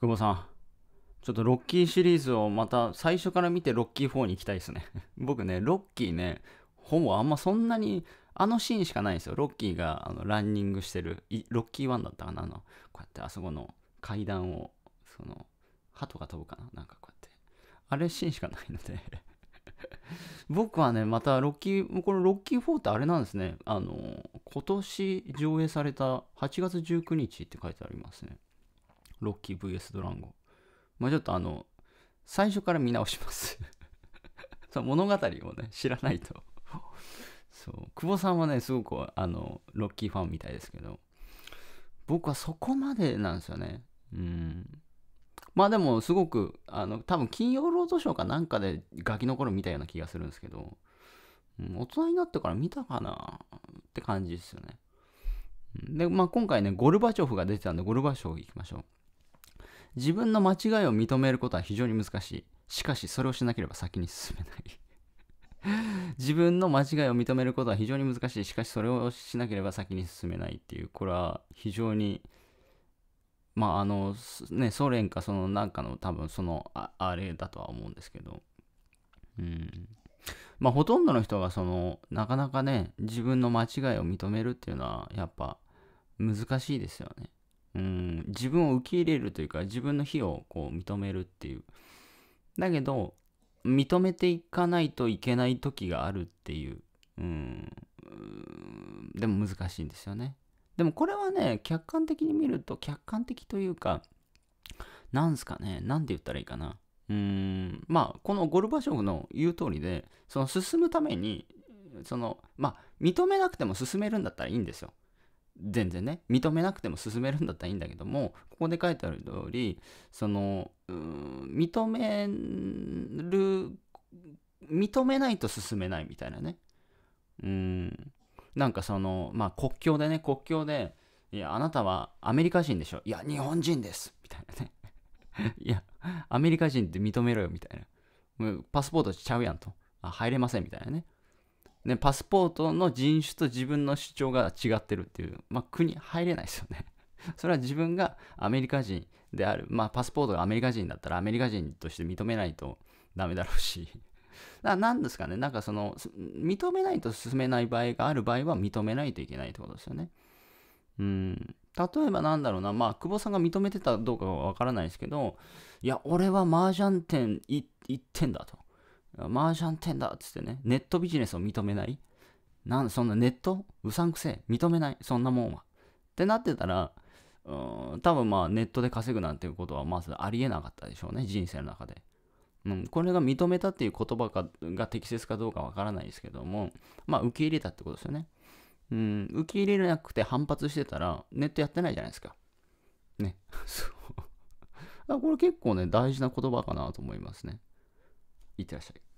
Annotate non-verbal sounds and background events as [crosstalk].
久保さん、ちょっとロッキーシリーズをまた最初から見てロッキー4に行きたいですね。[laughs] 僕ね、ロッキーね、ほぼあんまそんなに、あのシーンしかないんですよ。ロッキーがあのランニングしてる、ロッキー1だったかなあの、こうやってあそこの階段を、その、鳩が飛ぶかななんかこうやって。あれシーンしかないので [laughs] 僕はね、またロッキー、このロッキー4ってあれなんですね。あの、今年上映された8月19日って書いてありますね。ロッキー VS ドランゴ。まあ、ちょっとあの、最初から見直します [laughs] その物語をね、知らないとそう。久保さんはね、すごくあの、ロッキーファンみたいですけど、僕はそこまでなんですよね。うん。まあでも、すごく、あの、多分金曜ロードショーかなんかでガキの頃見たような気がするんですけど、うん、大人になってから見たかなって感じですよね。で、まあ今回ね、ゴルバチョフが出てたんで、ゴルバチョフ行きましょう。自分の間違いを認めることは非常に難しい。しかし、それをしなければ先に進めない。[laughs] 自分の間違いを認めることは非常に難しい。しかし、それをしなければ先に進めないっていう、これは非常に、まあ、あの、ね、ソ連か、その、なんかの、多分、そのあ、あれだとは思うんですけど、うん。まあ、ほとんどの人が、その、なかなかね、自分の間違いを認めるっていうのは、やっぱ、難しいですよね。うん自分を受け入れるというか自分の非をこう認めるっていうだけど認めていかないといけない時があるっていううんでも難しいんですよねでもこれはね客観的に見ると客観的というかなんすかね何て言ったらいいかなうーんまあこのゴルバチョフの言う通りでその進むためにそのまあ認めなくても進めるんだったらいいんですよ全然ね認めなくても進めるんだったらいいんだけどもここで書いてある通りその認める認めないと進めないみたいなねうんなんかそのまあ国境でね国境でいやあなたはアメリカ人でしょいや日本人ですみたいなね [laughs] いやアメリカ人って認めろよみたいなパスポートしちゃうやんとあ入れませんみたいなねね、パスポートの人種と自分の主張が違ってるっていう、まあ、国入れないですよね。[laughs] それは自分がアメリカ人である、まあ、パスポートがアメリカ人だったらアメリカ人として認めないとダメだろうし。だ [laughs] なんですかね、なんかその、認めないと進めない場合がある場合は認めないといけないってことですよね。うん。例えばなんだろうな、まあ、久保さんが認めてたどうかはわからないですけど、いや、俺は麻雀店行ってんだと。麻雀店だっつってね、ネットビジネスを認めない。なんそんなネットうさんくせえ。認めない。そんなもんは。ってなってたら、うん、多分まあネットで稼ぐなんていうことはまずありえなかったでしょうね、人生の中で。うん、これが認めたっていう言葉かが適切かどうかわからないですけども、まあ受け入れたってことですよね。うん、受け入れなくて反発してたら、ネットやってないじゃないですか。ね。[laughs] そう。[laughs] これ結構ね、大事な言葉かなと思いますね。いってらっしゃい。